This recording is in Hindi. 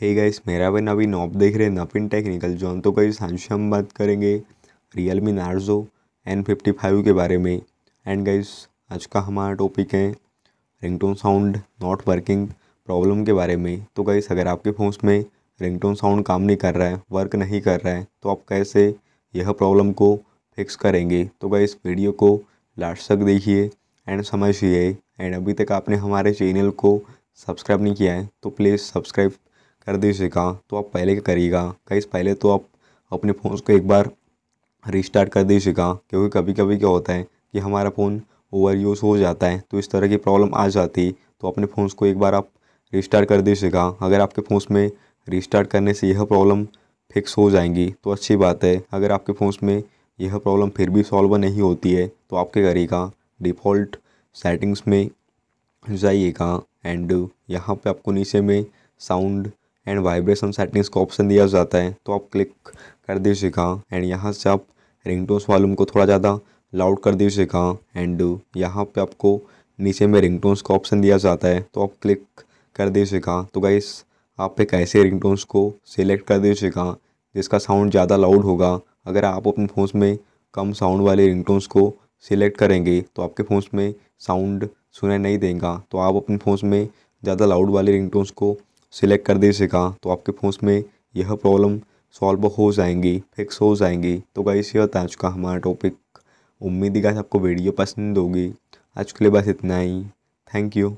हे गाइस मेरा भाई नवीन ऑप देख रहे हैं नवीन टेक्निकल जॉन तो गाइस सांश हम बात करेंगे Realme Narzo N fifty five के बारे में एंड गाइस आज का हमारा टॉपिक है ringtone sound not working problem के बारे में तो गाइस अगर आपके फ़ोन में रिंगटोन साउंड काम नहीं कर रहा है वर्क नहीं कर रहा है तो आप कैसे यह प्रॉब्लम को फिक्स करेंगे तो गाइस वीडियो को लास्ट तक देखिए एंड समझिए एंड अभी तक आपने हमारे चैनल को सब्सक्राइब नहीं किया है तो प्लीज़ सब्सक्राइब कर करते सीखा तो आप पहले क्या करिएगा कहीं पहले तो आप अपने फ़ोन को एक बार रिस्टार्ट कर दीजिए सीखा क्योंकि कभी कभी क्या होता है कि हमारा फ़ोन ओवर यूज़ हो जाता है तो इस तरह की प्रॉब्लम आ जाती तो अपने फ़ोन को एक बार आप रिस्टार्ट कर दीजिएगा अगर आपके फ़ोन में रिस्टार्ट करने से यह प्रॉब्लम फिक्स हो जाएंगी तो अच्छी बात है अगर आपके फ़ोन में यह प्रॉब्लम फिर भी सॉल्व नहीं होती है तो आपके करिएगा डिफ़ॉल्ट सेटिंग्स में जाइएगा एंड यहाँ पे आपको नीचे में साउंड एंड वाइब्रेशन सेटिंग्स का ऑप्शन दिया जाता है तो आप क्लिक कर दीजिएगा एंड यहाँ से आप टोन्स वॉल्यूम को थोड़ा ज़्यादा लाउड कर दीजिएगा एंड यहाँ पे आपको नीचे में रिंगटोन्स का ऑप्शन दिया जाता है तो आप क्लिक कर दीजिएगा तो गाइस आप एक ऐसे रिंगटोन्स को सिलेक्ट कर दीजिएगा जिसका साउंड ज़्यादा लाउड होगा अगर आप अपने फोन में कम साउंड वाले रिंगटोन्स को सिलेक्ट करेंगे तो आपके फ़ोन्स में साउंड सुनाई नहीं देगा तो आप अपने फोन में ज़्यादा लाउड वाले रिंगटोन्स को सिलेक्ट कर दीजिएगा तो आपके फ़ोन में यह प्रॉब्लम सॉल्व हो जाएंगी फिक्स हो जाएंगी तो गाइस यह होता है आज का हमारा टॉपिक उम्मीद है गाइस आपको वीडियो पसंद होगी आज के लिए बस इतना ही थैंक यू